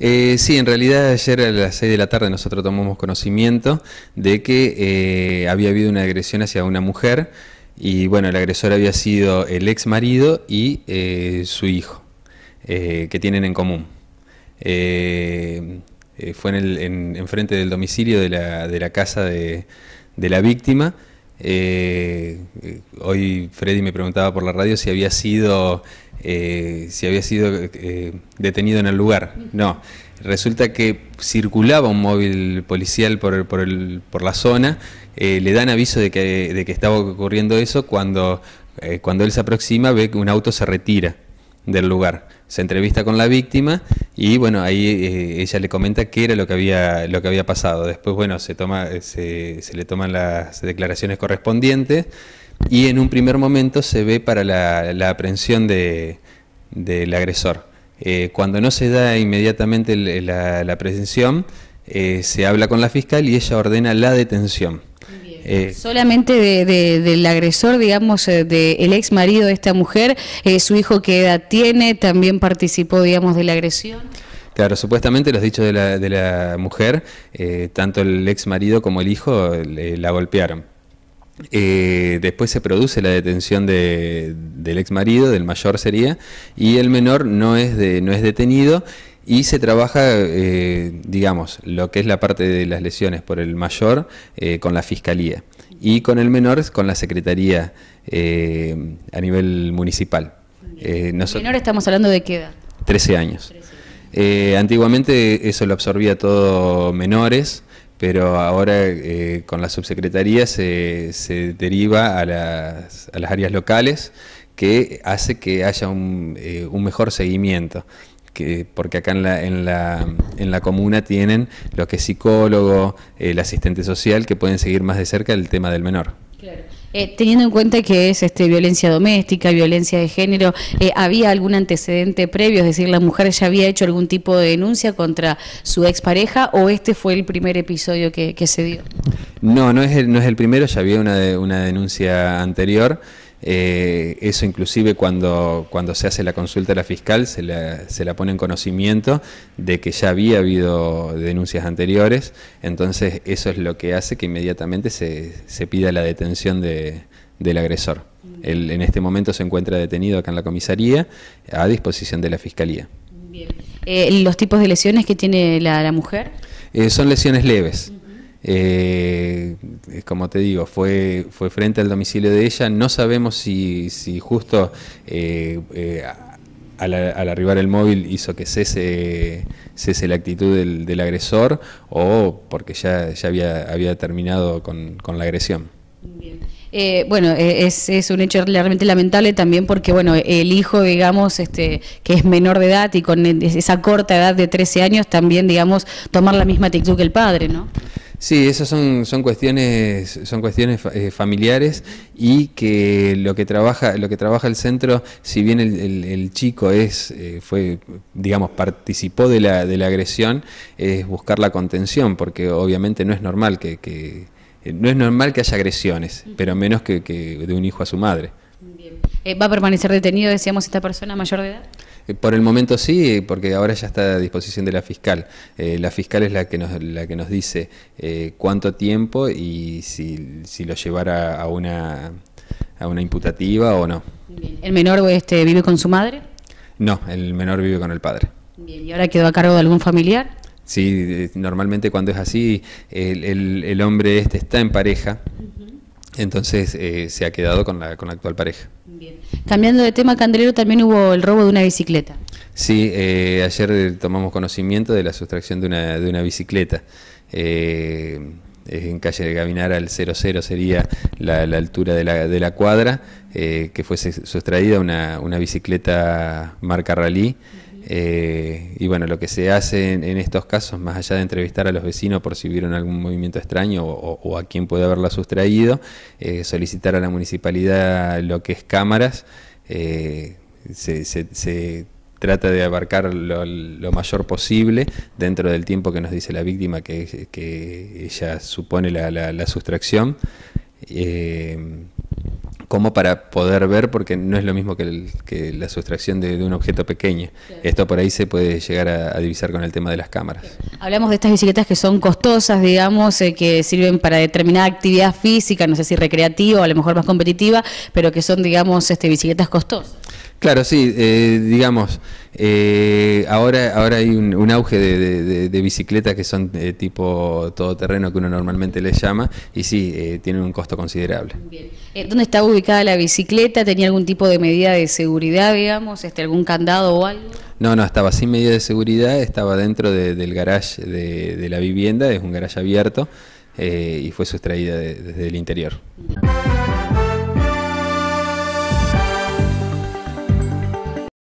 Eh, sí, en realidad ayer a las 6 de la tarde nosotros tomamos conocimiento de que eh, había habido una agresión hacia una mujer y bueno, el agresor había sido el ex marido y eh, su hijo, que tienen en común. fue en, el, frente del domicilio de la, de la casa de, de la víctima eh, hoy Freddy me preguntaba por la radio si había sido, eh, si había sido eh, detenido en el lugar. No, resulta que circulaba un móvil policial por, la zona, eh, le dan aviso de que, de que estaba ocurriendo eso, cuando, cuando él se aproxima ve que un auto se retira del lugar. Se entrevista con la víctima y bueno, ahí eh, ella le comenta qué era lo que había, lo que había pasado. Después, bueno, se, toma, se, se le toman las declaraciones correspondientes y en un primer momento se ve para la, la aprehensión de, del agresor. Eh, cuando no se da inmediatamente la, aprehensión, eh, se habla con la fiscal y ella ordena la detención. Eh, Solamente del agresor, digamos, eh, del el ex marido de esta mujer, eh, su hijo qué edad tiene, también participó, digamos, de la agresión. Claro, supuestamente los dichos de la, mujer, tanto el ex marido como el hijo la golpearon. después se produce la detención del ex marido, del mayor sería, y el menor no es, no es detenido y se trabaja, eh, digamos, lo que es la parte de las lesiones por el mayor eh, con la fiscalía y con el menor con la secretaría eh, a nivel municipal. Nosotros, menor estamos hablando de qué edad? 13 años. antiguamente eso lo absorbía todo menores, pero ahora con la subsecretaría se, deriva a las, áreas locales que hace que haya un, un mejor seguimiento porque acá en la, en, la, en la comuna tienen los que es psicólogo, eh, el asistente social, que pueden seguir más de cerca el tema del menor. Eh, teniendo en cuenta que es este, violencia doméstica, violencia de género, eh, ¿había algún antecedente previo? Es decir, ¿la mujer ya había hecho algún tipo de denuncia contra su expareja o este fue el primer episodio que, se dio? No, no es el, no es el primero, ya había una, una denuncia anterior. Eh, eso inclusive cuando, cuando se hace la consulta a la fiscal se la, se la, pone en conocimiento de que ya había habido denuncias anteriores, entonces eso es lo que hace que inmediatamente se, se pida la detención de, del agresor. Él en este momento se encuentra detenido acá en la comisaría a disposición de la fiscalía. Eh, ¿Los tipos de lesiones que tiene la, mujer? Eh, son lesiones leves. Eh, como te digo, fue, fue frente al domicilio de ella. No sabemos si, justo eh, eh, al, arribar el móvil hizo que cese, cese la actitud del, agresor o porque ya, ya había, había terminado con, la agresión. Eh, bueno, es, es, un hecho realmente lamentable también porque, bueno, el hijo, digamos, este, que es menor de edad y con esa corta edad de 13 años, también, digamos, tomar la misma actitud que el padre, ¿no? Sí, esas son, son cuestiones, son cuestiones eh, familiares y que lo que trabaja, lo que trabaja el centro, si bien el, chico es, eh, fue, digamos, participó de la, de la agresión, es buscar la contención, porque obviamente no es normal que, que eh, no es normal que haya agresiones, pero menos que, de un hijo a su madre. ¿Va a permanecer detenido, decíamos, esta persona mayor de edad? Eh, por el momento sí, porque ahora ya está a disposición de la fiscal. Eh, la fiscal es la que nos, la que nos dice eh, cuánto tiempo y si, lo llevara a una, a una imputativa o no. ¿El menor este, vive con su madre? No, el menor vive con el padre. ¿y ahora quedó a cargo de algún familiar? Sí, normalmente cuando es así, el, hombre este está en pareja, entonces se ha quedado con la, con la actual pareja. Bien. Cambiando de tema, Candelero, también hubo el robo de una bicicleta. Sí, eh, ayer eh, tomamos conocimiento de la sustracción de una, de una bicicleta. Eh, en calle de El al 00 sería la, altura de la, de la cuadra, que fuese sustraída una, una bicicleta marca Rally. Eh, y bueno, lo que se hace en, estos casos, más allá de entrevistar a los vecinos por si vieron algún movimiento extraño o, a quién puede haberla sustraído, eh, solicitar a la municipalidad lo que es cámaras, eh, se, trata de abarcar lo, mayor posible dentro del tiempo que nos dice la víctima que, ella supone la, la, la sustracción como para poder ver, porque no es lo mismo que, la sustracción de, un objeto pequeño. Esto por ahí se puede llegar a, divisar con el tema de las cámaras. Hablamos de estas bicicletas que son costosas, digamos, eh, que sirven para determinada actividad física, no sé si recreativa o a lo mejor más competitiva, pero que son, digamos, este, bicicletas costosas. Claro, sí, eh, digamos, eh, ahora, ahora hay un, auge de, bicicletas que son de eh, tipo todoterreno que uno normalmente les llama y sí, tienen un costo considerable. Bien. ¿Dónde estaba ubicada la bicicleta? ¿Tenía algún tipo de medida de seguridad, digamos, este, algún candado o algo? No, no, estaba sin medida de seguridad, estaba dentro del garage de, la vivienda, es un garage abierto y fue sustraída desde el interior.